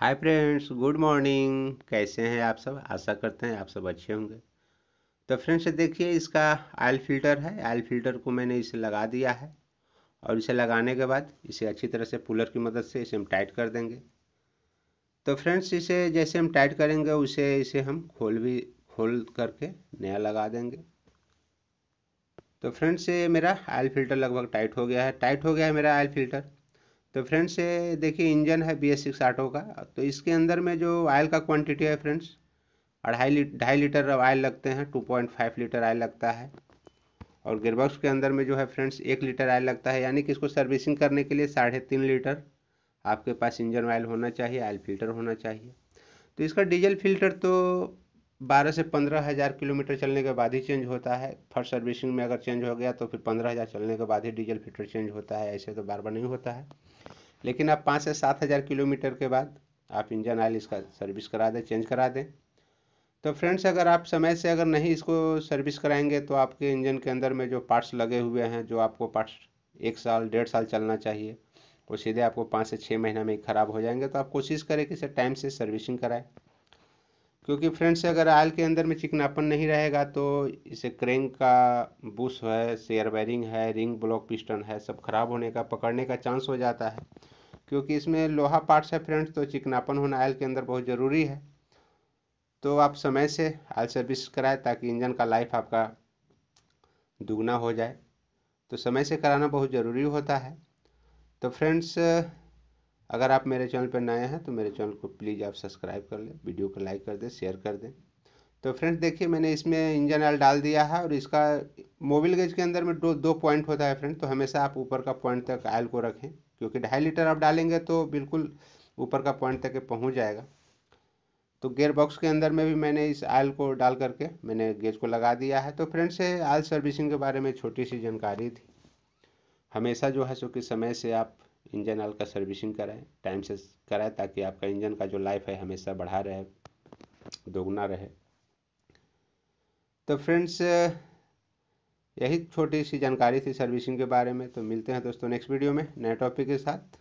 hi friends good morning कैसे हैं आप सब आशा करते हैं आप सब अच्छे होंगे तो फ्रेंड्स देखिए इसका आयल फिल्टर है आयल फिल्टर को मैंने इसे लगा दिया है और इसे लगाने के बाद इसे अच्छी तरह से पुलर की मदद से इसे हम टाइट कर देंगे तो फ्रेंड्स इसे जैसे हम टाइट करेंगे उसे इसे हम खोल भी खोल करके नया लगा देंगे तो फ्रेंड्स ये मेरा आयल फिल्टर लगभग टाइट हो गया है टाइट हो गया है मेरा आयल फिल्टर तो फ्रेंड्स ये देखिए इंजन है बी एस सिक्स आटो का तो इसके अंदर में जो ऑयल का क्वांटिटी है फ्रेंड्स अढ़ाई ली ढाई लीटर ऑयल लगते हैं two point five litre oil लगता है और गिरबॉक्स के अंदर में जो है फ्रेंड्स एक लीटर ऑयल लगता है यानी कि इसको सर्विसिंग करने के लिए साढ़े तीन लीटर आपके पास इंजन ऑयल होना चाहिए ऑयल फिल्टर होना चाहिए तो इसका डीजल फिल्टर तो बारह से पंद्रह हज़ार किलोमीटर चलने के बाद ही चेंज होता है फर्स्ट सर्विसिंग में अगर चेंज हो गया तो फिर पंद्रह हज़ार चलने के बाद ही डीजल फिल्टर चेंज होता है ऐसे तो बार बार नहीं होता है लेकिन आप पाँच से सात हज़ार किलोमीटर के बाद आप इंजन ऑयल इसका सर्विस करा दें चेंज करा दें तो फ्रेंड्स अगर आप समय से अगर नहीं इसको सर्विस कराएंगे तो आपके इंजन के अंदर में जो पार्ट्स लगे हुए हैं जो आपको पार्ट्स एक साल डेढ़ साल चलना चाहिए वो सीधे आपको पाँच से छः महीना में ही खराब हो जाएंगे तो आप कोशिश करें कि इसे टाइम से सर्विसिंग कराएं क्योंकि फ्रेंड्स अगर आयल के अंदर में चिकनापन नहीं रहेगा तो इसे क्रेंग का बूस है शेयर वायरिंग है रिंग ब्लॉक पिस्टन है सब खराब होने का पकड़ने का चांस हो जाता है क्योंकि इसमें लोहा पार्ट्स है फ्रेंड्स तो चिकनापन होना आयल के अंदर बहुत ज़रूरी है तो आप समय से आयल सर्विस कराएं ताकि इंजन का लाइफ आपका दुगना हो जाए तो समय से कराना बहुत ज़रूरी होता है तो फ्रेंड्स अगर आप मेरे चैनल पर नए हैं तो मेरे चैनल को प्लीज़ आप सब्सक्राइब कर लें वीडियो को लाइक कर दें शेयर कर दें तो फ्रेंड्स देखिए मैंने इसमें इंजन ऑयल डाल दिया है और इसका मोबिल गेज के अंदर में दो दो पॉइंट होता है फ्रेंड तो हमेशा आप ऊपर का पॉइंट तक आयल को रखें क्योंकि ढाई लीटर आप डालेंगे तो बिल्कुल ऊपर का पॉइंट तक पहुँच जाएगा तो गेयर बॉक्स के अंदर में भी मैंने इस आयल को डाल करके मैंने गेज को लगा दिया है तो फ्रेंड्स आयल सर्विसिंग के बारे में छोटी सी जानकारी थी हमेशा जो है सो कि समय से आप इंजन ऑयल का सर्विसिंग कराएं टाइम से कराएं ताकि आपका इंजन का जो लाइफ है हमेशा बढ़ा रहे दोगुना रहे तो फ्रेंड्स यही छोटी सी जानकारी थी सर्विसिंग के बारे में तो मिलते हैं दोस्तों नेक्स्ट वीडियो में नए टॉपिक के साथ